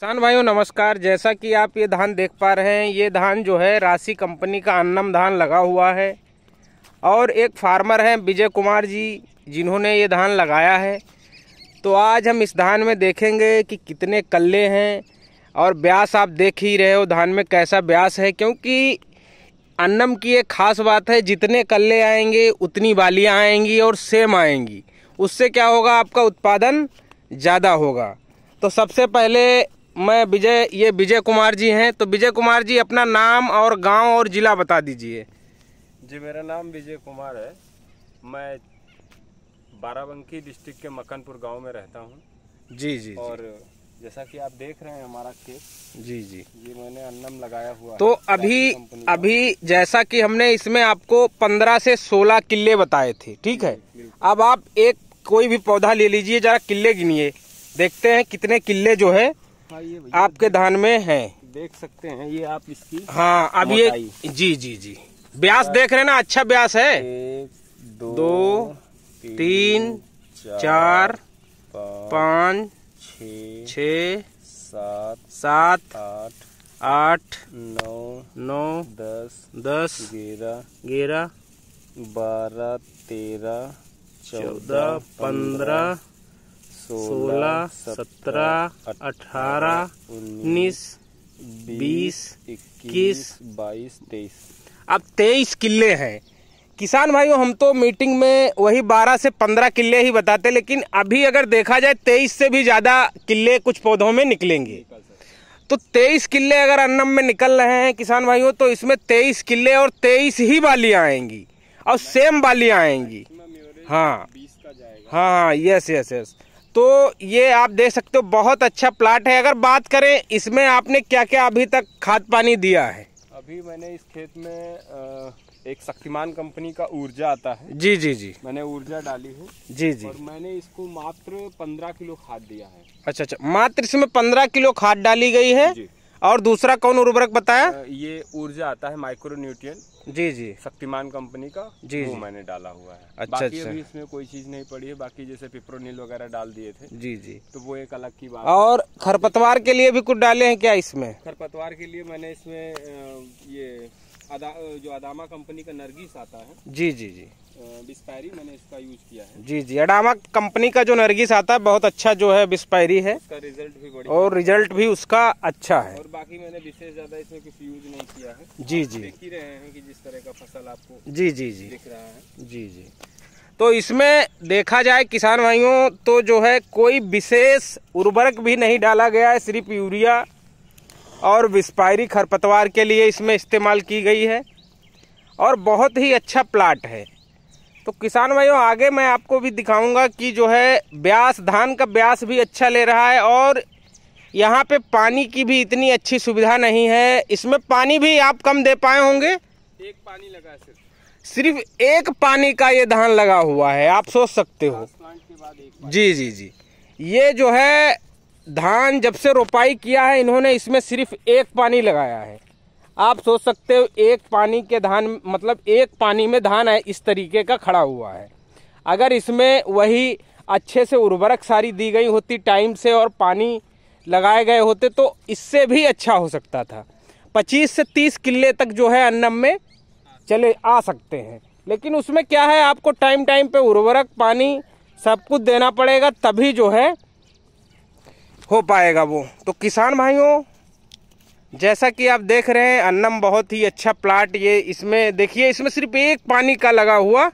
किसान भाइयों नमस्कार जैसा कि आप ये धान देख पा रहे हैं ये धान जो है राशि कंपनी का अन्नम धान लगा हुआ है और एक फार्मर हैं विजय कुमार जी जिन्होंने ये धान लगाया है तो आज हम इस धान में देखेंगे कि कितने कल्ले हैं और ब्यास आप देख ही रहे हो धान में कैसा ब्यास है क्योंकि अन्नम की एक खास बात है जितने कल्ले आएंगे उतनी बालियाँ आएंगी और सेम आएंगी उससे क्या होगा आपका उत्पादन ज़्यादा होगा तो सबसे पहले मैं विजय ये विजय कुमार जी हैं तो विजय कुमार जी अपना नाम और गांव और ज़िला बता दीजिए जी मेरा नाम विजय कुमार है मैं बाराबंकी डिस्ट्रिक्ट के मकनपुर गांव में रहता हूं जी जी और जी। जैसा कि आप देख रहे हैं हमारा खेत जी जी ये मैंने अन्नम लगाया हुआ तो अभी अभी जैसा कि हमने इसमें आपको पंद्रह से सोलह किले बताए थे ठीक है अब आप एक कोई भी पौधा ले लीजिए जरा किले गिनिए देखते हैं कितने किले जो है हाँ, आपके धान में है देख सकते हैं ये आप इसकी हाँ अब ये जी जी जी ब्यास देख रहे ना अच्छा ब्यास है एक, दो, दो तीन, तीन चार पाँच छ सात सात आठ आठ नौ नौ दस दस ग्यारह ग्यारह बारह तेरह चौदह पंद्रह सोलह सत्रह अठारह उन्नीस बीस इक्कीस बाईस तेईस अब तेईस किले हैं किसान भाइयों हम तो मीटिंग में वही 12 से 15 किले ही बताते लेकिन अभी अगर देखा जाए 23 से भी ज़्यादा किले कुछ पौधों में निकलेंगे तो 23 किले अगर अन्नम में निकल रहे हैं किसान भाइयों तो इसमें 23 किले और 23 ही बालियाँ आएंगी और सेम बालियाँ आएंगी हाँ हाँ हाँ यस यस यस तो ये आप देख सकते हो बहुत अच्छा प्लाट है अगर बात करें इसमें आपने क्या क्या अभी तक खाद पानी दिया है अभी मैंने इस खेत में एक शक्तिमान कंपनी का ऊर्जा आता है जी जी जी मैंने ऊर्जा डाली है जी जी और मैंने इसको मात्र पंद्रह किलो खाद दिया है अच्छा अच्छा मात्र इसमें पंद्रह किलो खाद डाली गई है जी और दूसरा कौन उर्वरक बताया ये ऊर्जा आता है माइक्रो न्यूट्रियन जी जी शक्तिमान कंपनी का जी वो जी। मैंने डाला हुआ है अच्छा बाकी अच्छा। अभी इसमें कोई चीज नहीं पड़ी है बाकी जैसे पिप्रोनिल वगैरह डाल दिए थे जी जी तो वो एक अलग की बात और खरपतवार के लिए भी कुछ डाले हैं क्या इसमें खरपतवार के लिए मैंने इसमें ये अदा, जो अदामा कंपनी का नरगिस आता है जी जी जी बिस्पायरी मैंने इसका यूज किया है जी जी अडामा कंपनी का जो नरगिस आता है बहुत अच्छा जो है बिस्पायरी है उसका रिजल्ट भी बढ़िया और रिजल्ट भी उसका अच्छा है और बाकी मैंने विशेष ज्यादा इसमें कुछ यूज नहीं किया है जी जी देख ही रहे हैं कि जिस तरह का फसल आपको जी जी जी दिख रहा है जी जी तो इसमें देखा जाए किसान भाइयों तो जो है कोई विशेष उर्वरक भी नहीं डाला गया है सिर्फ यूरिया और विस्पायरी खरपतवार के लिए इसमें इस्तेमाल की गई है और बहुत ही अच्छा प्लाट है तो किसान भाइयों आगे मैं आपको भी दिखाऊंगा कि जो है ब्यास धान का ब्यास भी अच्छा ले रहा है और यहाँ पे पानी की भी इतनी अच्छी सुविधा नहीं है इसमें पानी भी आप कम दे पाए होंगे एक पानी लगा सिर्फ सिर्फ एक पानी का ये धान लगा हुआ है आप सोच सकते हो जी जी जी ये जो है धान जब से रोपाई किया है इन्होंने इसमें सिर्फ एक पानी लगाया है आप सोच सकते हो एक पानी के धान मतलब एक पानी में धान है इस तरीके का खड़ा हुआ है अगर इसमें वही अच्छे से उर्वरक सारी दी गई होती टाइम से और पानी लगाए गए होते तो इससे भी अच्छा हो सकता था 25 से 30 किले तक जो है अन्नम में चले आ सकते हैं लेकिन उसमें क्या है आपको टाइम टाइम पे उर्वरक पानी सब कुछ देना पड़ेगा तभी जो है हो पाएगा वो तो किसान भाइयों जैसा कि आप देख रहे हैं अन्नम बहुत ही अच्छा प्लाट ये इसमें देखिए इसमें सिर्फ एक पानी का लगा हुआ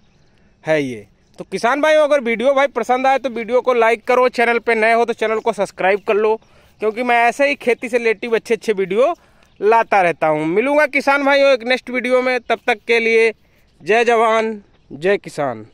है ये तो किसान भाइयों अगर वीडियो भाई पसंद आए तो वीडियो को लाइक करो चैनल पे नए हो तो चैनल को सब्सक्राइब कर लो क्योंकि मैं ऐसे ही खेती से रिलेटिव अच्छे अच्छे वीडियो लाता रहता हूँ मिलूंगा किसान भाइयों एक नेक्स्ट वीडियो में तब तक के लिए जय जवान जय किसान